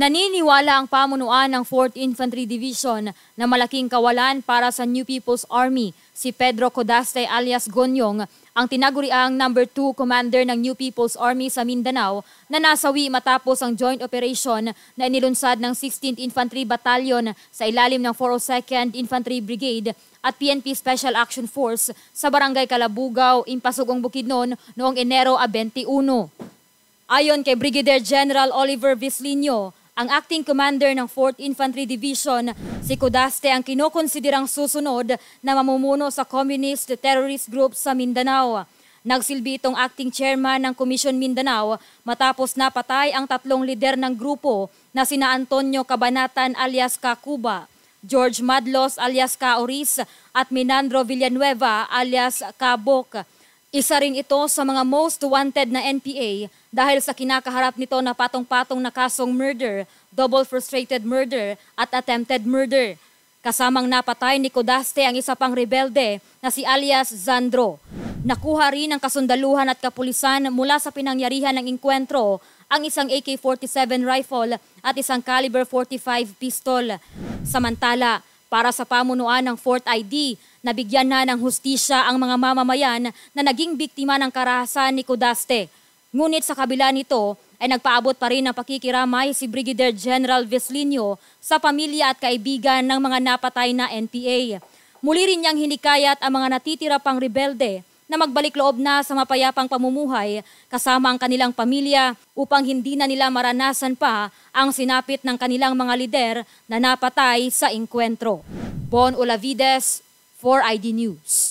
Naniniwala ang pamunuan ng 4th Infantry Division na malaking kawalan para sa New People's Army si Pedro Codaste alias Gonyong, ang tinaguriang number 2 commander ng New People's Army sa Mindanao na nasawi matapos ang joint operation na inilunsad ng 16th Infantry Battalion sa ilalim ng 402nd Infantry Brigade at PNP Special Action Force sa Barangay Kalabugaw, Impasugong Bukidnon noong Enero 21. Ayon kay Brigadier General Oliver Vislinio, ang acting commander ng 4th Infantry Division, si Kudaste ang kinokonsiderang susunod na mamumuno sa communist terrorist group sa Mindanao. Nagsilbi itong acting chairman ng Commission Mindanao matapos napatay ang tatlong lider ng grupo na sina Antonio Cabanatan alias Kakuba, George Madlos alias Kaoris at Minandro Villanueva alias Kabok. Isa rin ito sa mga most wanted na NPA dahil sa kinakaharap nito na patong-patong na kasong murder, double frustrated murder at attempted murder. Kasamang napatay ni Codaste ang isa pang rebelde na si alias Zandro. Nakuha rin ng kasundaluhan at kapulisan mula sa pinangyarihan ng inkwentro ang isang AK-47 rifle at isang caliber 45 pistol. Samantala, para sa pamunuan ng 4 ID, nabigyan na ng hustisya ang mga mamamayan na naging biktima ng karahasan ni Kudaste. Ngunit sa kabila nito ay nagpaabot pa rin ng pakikiramay si Brigadier General Veslinio sa pamilya at kaibigan ng mga napatay na NPA. Muli rin niyang hinikayat ang mga natitira pang rebelde na magbalik loob na sa mapayapang pamumuhay kasama ang kanilang pamilya upang hindi na nila maranasan pa ang sinapit ng kanilang mga lider na napatay sa inkwentro. Bon Olavides, 4ID News.